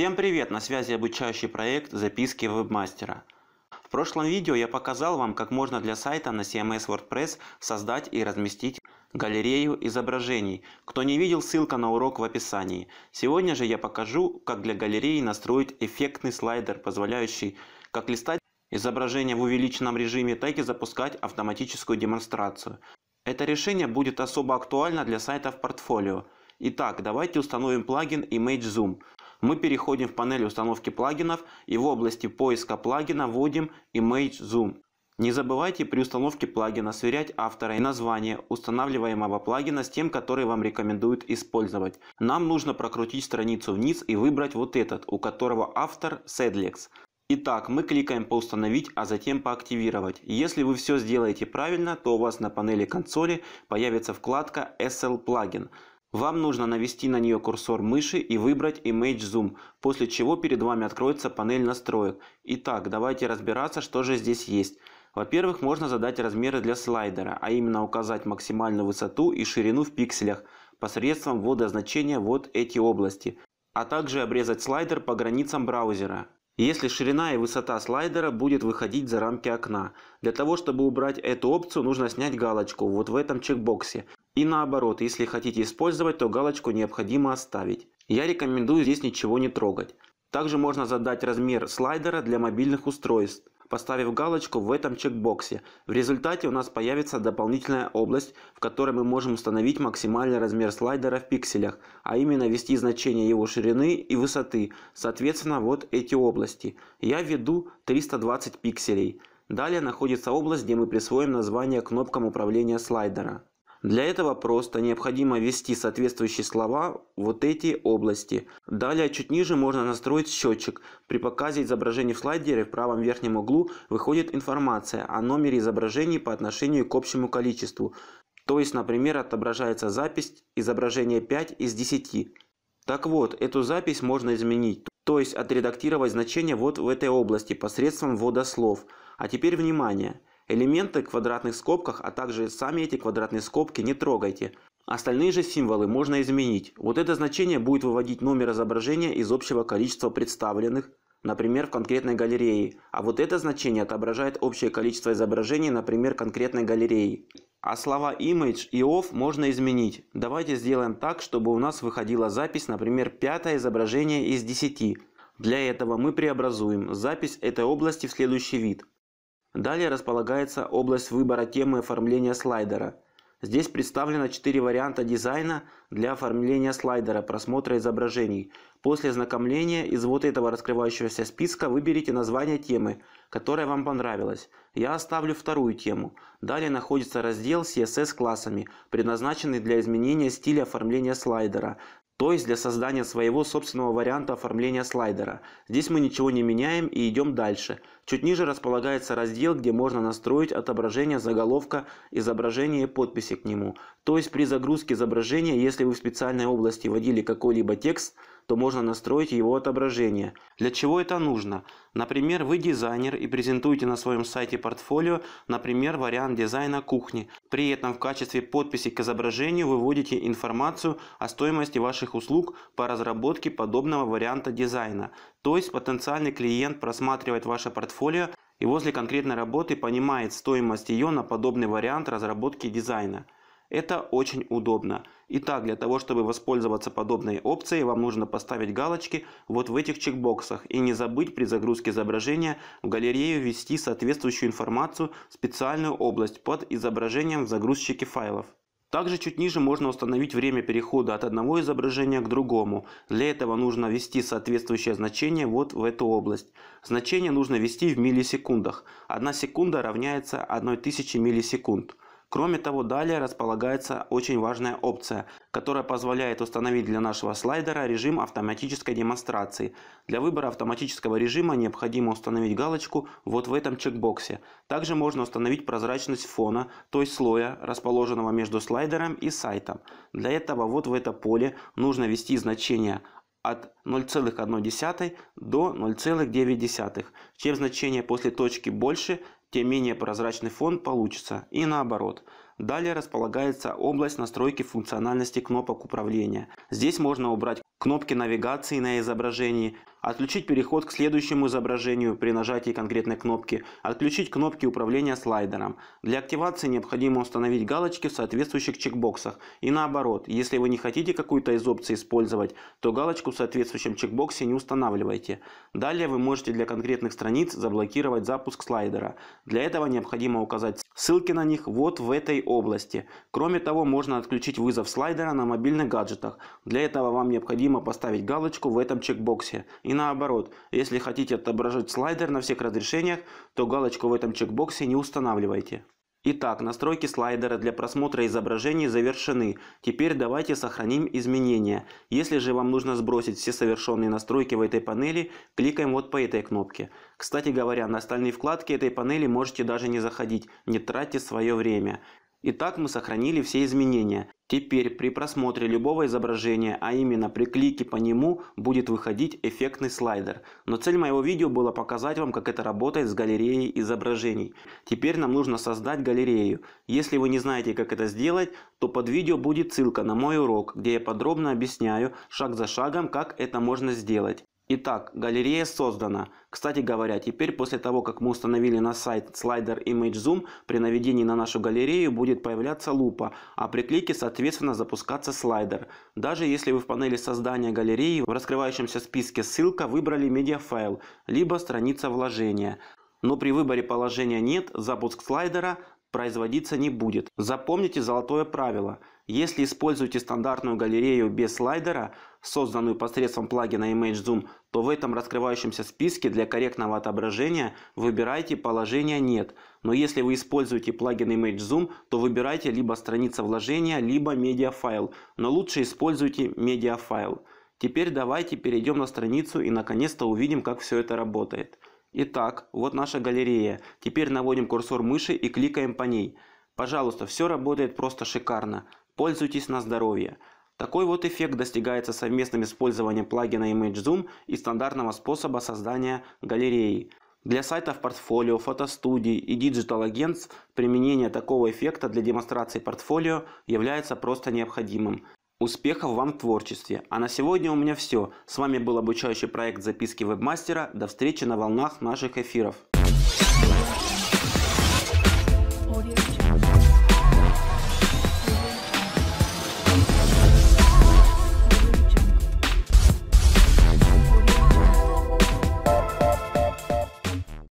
Всем привет! На связи обучающий проект «Записки вебмастера». В прошлом видео я показал вам, как можно для сайта на CMS WordPress создать и разместить галерею изображений. Кто не видел, ссылка на урок в описании. Сегодня же я покажу, как для галереи настроить эффектный слайдер, позволяющий как листать изображение в увеличенном режиме, так и запускать автоматическую демонстрацию. Это решение будет особо актуально для сайтов портфолио. Итак, давайте установим плагин Image Zoom мы переходим в панель установки плагинов и в области поиска плагина вводим Image Zoom. Не забывайте при установке плагина сверять автора и название устанавливаемого плагина с тем, который вам рекомендуют использовать. Нам нужно прокрутить страницу вниз и выбрать вот этот, у которого автор Sedlex. Итак, мы кликаем по установить, а затем по активировать. Если вы все сделаете правильно, то у вас на панели консоли появится вкладка SL плагин. Вам нужно навести на нее курсор мыши и выбрать Image Zoom, после чего перед вами откроется панель настроек. Итак, давайте разбираться, что же здесь есть. Во-первых, можно задать размеры для слайдера, а именно указать максимальную высоту и ширину в пикселях посредством ввода значения вот эти области, а также обрезать слайдер по границам браузера если ширина и высота слайдера будет выходить за рамки окна. Для того, чтобы убрать эту опцию, нужно снять галочку вот в этом чекбоксе, и наоборот, если хотите использовать, то галочку необходимо оставить. Я рекомендую здесь ничего не трогать. Также можно задать размер слайдера для мобильных устройств, поставив галочку в этом чекбоксе. В результате у нас появится дополнительная область, в которой мы можем установить максимальный размер слайдера в пикселях, а именно ввести значение его ширины и высоты, соответственно вот эти области. Я введу 320 пикселей. Далее находится область, где мы присвоим название кнопкам управления слайдера. Для этого просто необходимо ввести соответствующие слова вот эти области. Далее чуть ниже можно настроить счетчик. При показе изображений в слайдере в правом верхнем углу выходит информация о номере изображений по отношению к общему количеству. То есть, например, отображается запись изображения 5 из 10. Так вот, эту запись можно изменить, то есть отредактировать значение вот в этой области посредством ввода слов. А теперь внимание! Элементы в квадратных скобках, а также сами эти квадратные скобки не трогайте. Остальные же символы можно изменить. Вот это значение будет выводить номер изображения из общего количества представленных, например, в конкретной галерее, а вот это значение отображает общее количество изображений, например, конкретной галереи. А слова image и off можно изменить. Давайте сделаем так, чтобы у нас выходила запись, например, пятое изображение из 10. Для этого мы преобразуем запись этой области в следующий вид. Далее располагается область выбора темы оформления слайдера. Здесь представлено 4 варианта дизайна для оформления слайдера просмотра изображений. После ознакомления из вот этого раскрывающегося списка выберите название темы, которая вам понравилась. Я оставлю вторую тему. Далее находится раздел CSS классами, предназначенный для изменения стиля оформления слайдера то есть для создания своего собственного варианта оформления слайдера. Здесь мы ничего не меняем и идем дальше. Чуть ниже располагается раздел, где можно настроить отображение заголовка, изображения и подписи к нему. То есть при загрузке изображения, если вы в специальной области вводили какой-либо текст, то можно настроить его отображение. Для чего это нужно? Например, вы дизайнер и презентуете на своем сайте портфолио, например, вариант дизайна кухни. При этом в качестве подписи к изображению выводите информацию о стоимости ваших услуг по разработке подобного варианта дизайна. То есть потенциальный клиент просматривает ваше портфолио и возле конкретной работы понимает стоимость ее на подобный вариант разработки дизайна. Это очень удобно. Итак, для того, чтобы воспользоваться подобной опцией, вам нужно поставить галочки вот в этих чекбоксах и не забыть при загрузке изображения в галерею ввести соответствующую информацию в специальную область под изображением в загрузчике файлов. Также чуть ниже можно установить время перехода от одного изображения к другому. Для этого нужно ввести соответствующее значение вот в эту область. Значение нужно ввести в миллисекундах. Одна секунда равняется 1000 миллисекунд. Кроме того, далее располагается очень важная опция, которая позволяет установить для нашего слайдера режим автоматической демонстрации. Для выбора автоматического режима необходимо установить галочку вот в этом чекбоксе. Также можно установить прозрачность фона, то есть слоя, расположенного между слайдером и сайтом. Для этого вот в это поле нужно ввести значение от 0,1 до 0,9. Чем значение после точки больше, тем менее прозрачный фон получится и наоборот. Далее располагается область настройки функциональности кнопок управления. Здесь можно убрать кнопки навигации на изображении, Отключить переход к следующему изображению при нажатии конкретной кнопки. Отключить кнопки управления слайдером. Для активации необходимо установить галочки в соответствующих чекбоксах. И наоборот, если вы не хотите какую-то из опций использовать, то галочку в соответствующем чекбоксе не устанавливайте. Далее вы можете для конкретных страниц заблокировать запуск слайдера. Для этого необходимо указать ссылки на них вот в этой области. Кроме того, можно отключить вызов слайдера на мобильных гаджетах. Для этого вам необходимо поставить галочку в этом чекбоксе. И наоборот, если хотите отображать слайдер на всех разрешениях, то галочку в этом чекбоксе не устанавливайте. Итак, настройки слайдера для просмотра изображений завершены. Теперь давайте сохраним изменения. Если же вам нужно сбросить все совершенные настройки в этой панели, кликаем вот по этой кнопке. Кстати говоря, на остальные вкладки этой панели можете даже не заходить, не тратьте свое время. Итак, мы сохранили все изменения. Теперь при просмотре любого изображения, а именно при клике по нему, будет выходить эффектный слайдер. Но цель моего видео была показать вам, как это работает с галереей изображений. Теперь нам нужно создать галерею. Если вы не знаете, как это сделать, то под видео будет ссылка на мой урок, где я подробно объясняю шаг за шагом, как это можно сделать. Итак, галерея создана. Кстати говоря, теперь после того, как мы установили на сайт слайдер Image Zoom, при наведении на нашу галерею будет появляться лупа, а при клике соответственно запускаться слайдер. Даже если вы в панели создания галереи в раскрывающемся списке ссылка выбрали медиафайл, либо страница вложения. Но при выборе положения «Нет» запуск слайдера производиться не будет. Запомните золотое правило. Если используете стандартную галерею без слайдера, созданную посредством плагина Image Zoom, то в этом раскрывающемся списке для корректного отображения выбирайте положение «Нет». Но если вы используете плагин Image Zoom, то выбирайте либо страница вложения, либо медиафайл. Но лучше используйте медиафайл. Теперь давайте перейдем на страницу и наконец-то увидим, как все это работает. Итак, вот наша галерея. Теперь наводим курсор мыши и кликаем по ней. Пожалуйста, все работает просто шикарно. Пользуйтесь на здоровье. Такой вот эффект достигается совместным использованием плагина ImageZoom и стандартного способа создания галереи. Для сайтов портфолио, фотостудий и Digital Agents применение такого эффекта для демонстрации портфолио является просто необходимым. Успехов вам в творчестве. А на сегодня у меня все. С вами был обучающий проект «Записки вебмастера». До встречи на волнах наших эфиров.